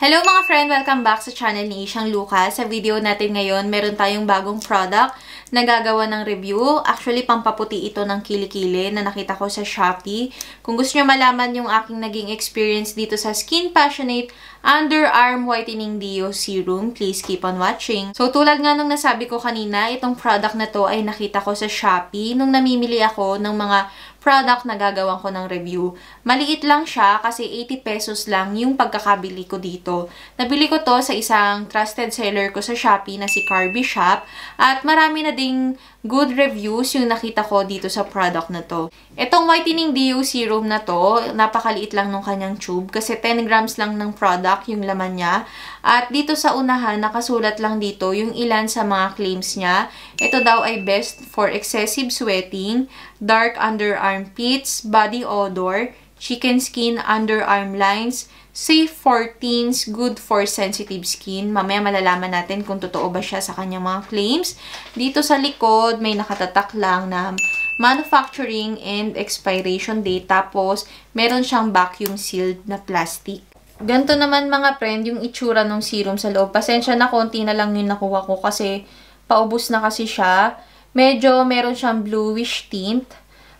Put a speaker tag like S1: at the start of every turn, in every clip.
S1: Hello mga friend! Welcome back sa channel ni Ishang Lucas. Sa video natin ngayon, meron tayong bagong product na gagawa ng review. Actually, pampaputi ito ng kilikili na nakita ko sa Shopee. Kung gusto nyo malaman yung aking naging experience dito sa Skin Passionate, Underarm Whitening Dio Serum. Please keep on watching. So, tulad nga nung nasabi ko kanina, itong product na to ay nakita ko sa Shopee nung namimili ako ng mga product na gagawan ko ng review. Maliit lang siya kasi 80 pesos lang yung pagkakabili ko dito. Nabili ko to sa isang trusted seller ko sa Shopee na si Carby Shop at marami na ding good reviews yung nakita ko dito sa product na to. Itong whitening DO serum na to, napakaliit lang nung kanyang tube kasi 10 grams lang ng product yung laman niya. At dito sa unahan, nakasulat lang dito yung ilan sa mga claims niya. Ito daw ay best for excessive sweating, dark underarm pits, body odor, chicken skin underarm lines, Safe for teens, good for sensitive skin. Mamaya malalaman natin kung totoo ba siya sa kanyang mga claims. Dito sa likod, may nakatatak lang na manufacturing and expiration date. Tapos, meron siyang vacuum sealed na plastic. Ganto naman mga friend, yung itsura ng serum sa loob. Pasensya na, konti na lang yung nakuha ko kasi paubos na kasi siya. Medyo meron siyang bluish tint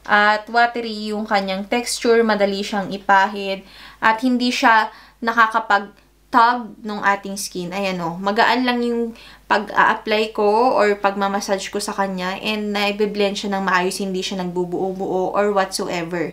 S1: at watery yung kanyang texture. Madali siyang ipahid at hindi siya nakakapag tug ng ating skin. Ayan o, oh. magaan lang yung pag-a-apply ko or pagmamassage ko sa kanya and naibe-blend siya ng maayos, hindi siya nagbubuo-buo or whatsoever.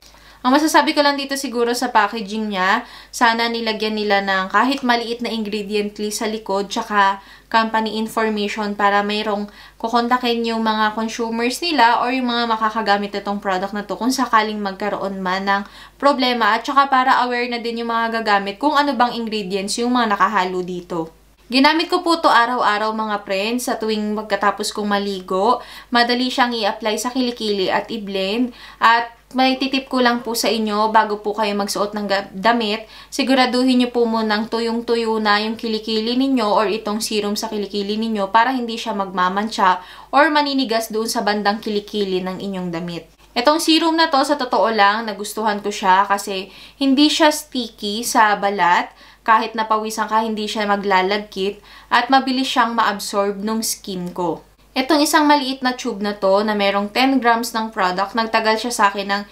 S1: Ang masasabi ko lang dito siguro sa packaging niya, sana nilagyan nila ng kahit maliit na ingredient list sa likod, tsaka company information para mayroong kukontakin yung mga consumers nila or yung mga makakagamit itong product na to kung sakaling magkaroon man ng problema at tsaka para aware na din yung mga gagamit kung ano bang ingredients yung mga nakahalo dito. Ginamit ko po to araw-araw mga friends sa tuwing magkatapos kong maligo. Madali siyang i-apply sa kilikili at i-blend. At may titip ko lang po sa inyo bago po kayo magsuot ng damit, siguraduhin niyo po munang tuyong-tuyo na yung kilikili ninyo or itong serum sa kilikili ninyo para hindi siya magmamansya or maninigas doon sa bandang kilikili ng inyong damit. Itong serum na to, sa totoo lang, nagustuhan ko siya kasi hindi siya sticky sa balat kahit napawisan ka hindi siya maglalagkit at mabilis siyang maabsorb ng skin ko. Itong isang maliit na tube na to na merong 10 grams ng product, nagtagal siya sa akin ng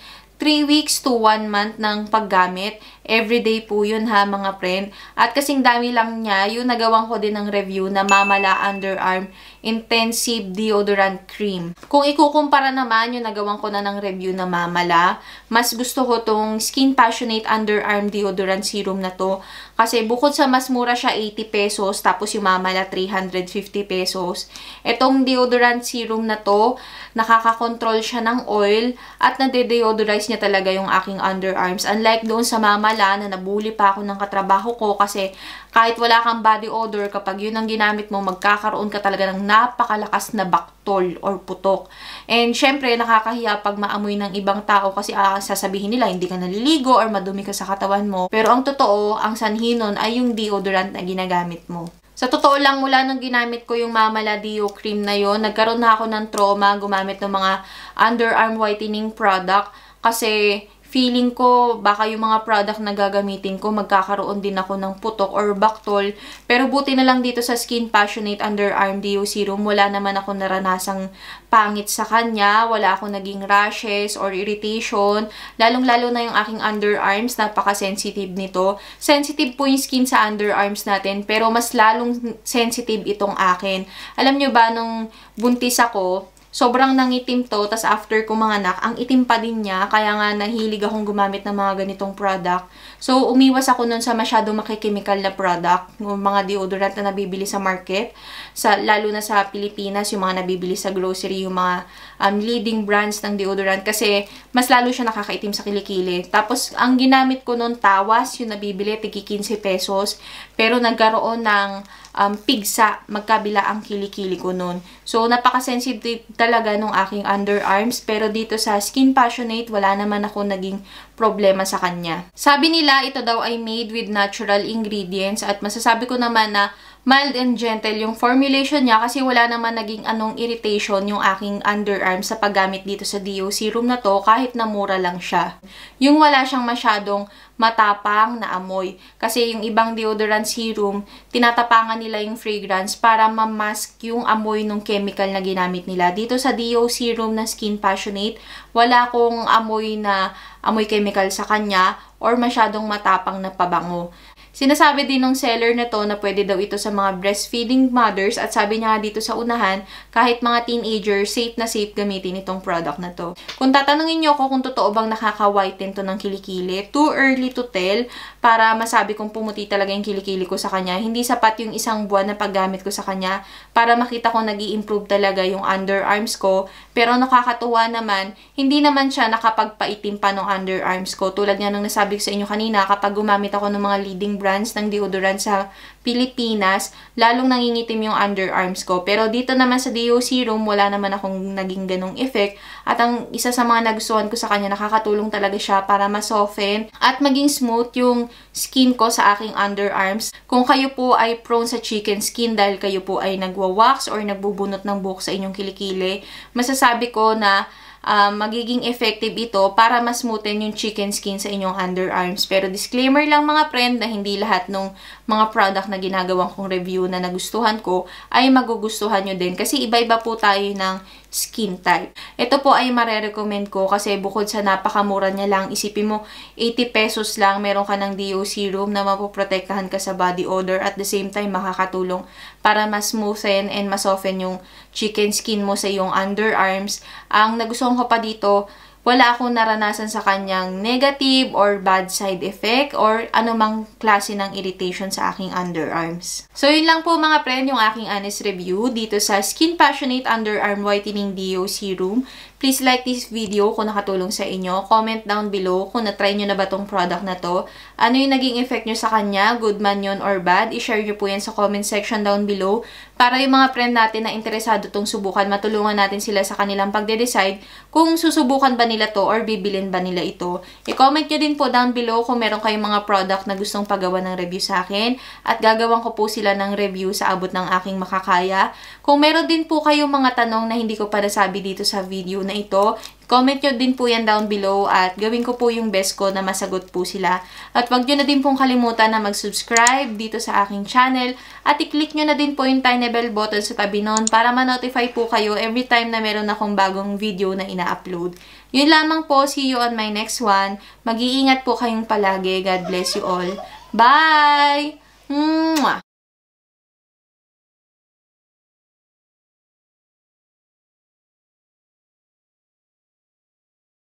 S1: 3 weeks to 1 month ng paggamit Everyday po yun ha mga friend. At kasing dami lang niya, yung nagawang ko din ng review na Mamala Underarm Intensive Deodorant Cream. Kung ikukumpara naman yung nagawang ko na ng review na Mamala, mas gusto ko tong Skin Passionate Underarm Deodorant Serum na to. Kasi bukod sa mas mura siya 80 pesos, tapos yung Mamala 350 pesos, etong deodorant serum na to, nakakakontrol siya ng oil at nade-deodorize niya talaga yung aking underarms. Unlike doon sa Mamala, nagkakasala na nabuli pa ako ng katrabaho ko kasi kahit wala kang body odor, kapag yun ang ginamit mo, magkakaroon ka talaga ng napakalakas na baktol or putok. And syempre, nakakahiya pag maamoy ng ibang tao kasi uh, sasabihin nila hindi ka naliligo or madumi ka sa katawan mo. Pero ang totoo, ang sanhinon ay yung deodorant na ginagamit mo. Sa totoo lang, mula nung ginamit ko yung Mama Ladio cream na yon, nagkaroon na ako ng trauma gumamit ng mga underarm whitening product kasi feeling ko baka yung mga product na gagamitin ko magkakaroon din ako ng putok or baktol. Pero buti na lang dito sa Skin Passionate Underarm Deo Serum, wala naman ako naranasang pangit sa kanya. Wala akong naging rashes or irritation. Lalong-lalo na yung aking underarms, napaka-sensitive nito. Sensitive po yung skin sa underarms natin, pero mas lalong sensitive itong akin. Alam nyo ba, nung buntis ako, sobrang nangitim to, tas after kumanganak, ang itim pa din niya, kaya nga nahilig akong gumamit ng mga ganitong product. So, umiwas ako nun sa masyado makikimikal na product, yung mga deodorant na nabibili sa market, sa, lalo na sa Pilipinas, yung mga nabibili sa grocery, yung mga um, leading brands ng deodorant, kasi mas lalo siya nakakaitim sa kilikili. Tapos, ang ginamit ko nun, tawas, yung nabibili, tigi 15 pesos, pero nagkaroon ng um, pigsa magkabila ang kilikili ko noon. So, napaka-sensitive talaga nung aking underarms. Pero dito sa Skin Passionate, wala naman ako naging problema sa kanya. Sabi nila, ito daw ay made with natural ingredients at masasabi ko naman na mild and gentle yung formulation niya kasi wala naman naging anong irritation yung aking underarm sa paggamit dito sa DO serum na to kahit na mura lang siya. Yung wala siyang masyadong matapang na amoy. Kasi yung ibang deodorant serum, tinatapangan nila yung fragrance para ma-mask yung amoy ng chemical na ginamit nila. Dito sa DO serum na Skin Passionate, wala akong amoy na amoy chemical sa kanya or masyadong matapang na pabango. Sinasabi din ng seller na to na pwede daw ito sa mga breastfeeding mothers at sabi niya dito sa unahan, kahit mga teenager, safe na safe gamitin itong product na to. Kung tatanungin niyo ako kung totoo bang nakaka-whiten to ng kilikili, too early to tell para masabi kong pumuti talaga yung kilikili ko sa kanya. Hindi sapat yung isang buwan na paggamit ko sa kanya para makita ko nag improve talaga yung underarms ko. Pero nakakatuwa naman, hindi naman siya nakapagpaitim pa ng underarms ko. Tulad nga ng nasabi ko sa inyo kanina, kapag gumamit ako ng mga leading brands ng deodorant sa Pilipinas, lalong nangingitim yung underarms ko. Pero dito naman sa Deo Serum, wala naman akong naging ganong effect. At ang isa sa mga nagustuhan ko sa kanya, nakakatulong talaga siya para ma-soften at maging smooth yung skin ko sa aking underarms. Kung kayo po ay prone sa chicken skin dahil kayo po ay nagwa-wax or nagbubunot ng buhok sa inyong kilikili, masasabi ko na um, magiging effective ito para mas smoothen yung chicken skin sa inyong underarms. Pero disclaimer lang mga friend na hindi lahat ng mga product na ginagawang kong review na nagustuhan ko ay magugustuhan nyo din. Kasi iba-iba po tayo ng skin type. Ito po ay marerecommend ko kasi bukod sa napakamura niya lang, isipin mo 80 pesos lang meron ka ng DO serum na mapoprotektahan ka sa body odor at the same time makakatulong para mas smoothen and mas soften yung chicken skin mo sa iyong underarms. Ang nagustuhan ko pa dito, wala akong naranasan sa kanyang negative or bad side effect or anumang klase ng irritation sa aking underarms. So yun lang po mga friend yung aking honest review dito sa Skin Passionate Underarm Whitening Dio Serum. Please like this video kung nakatulong sa inyo. Comment down below kung na-try nyo na ba tong product na to. Ano yung naging effect nyo sa kanya, good man yun or bad. I-share nyo po yan sa comment section down below para yung mga friend natin na interesado tong subukan, matulungan natin sila sa kanilang pagde-decide kung susubukan ba nila to or bibilin ba nila ito. I-comment nyo din po down below kung meron kayong mga product na gustong pagawa ng review sa akin at gagawan ko po sila ng review sa abot ng aking makakaya. Kung meron din po kayong mga tanong na hindi ko pa nasabi dito sa video na ito, Comment nyo din po yan down below at gawin ko po yung best ko na masagot po sila. At wag nyo na din pong kalimutan na mag-subscribe dito sa aking channel at i-click nyo na din po yung tiny bell button sa tabi nun para ma-notify po kayo every time na meron akong bagong video na ina-upload. Yun lamang po. See you on my next one. Mag-iingat po kayong palagi. God bless you all. Bye! Mwah!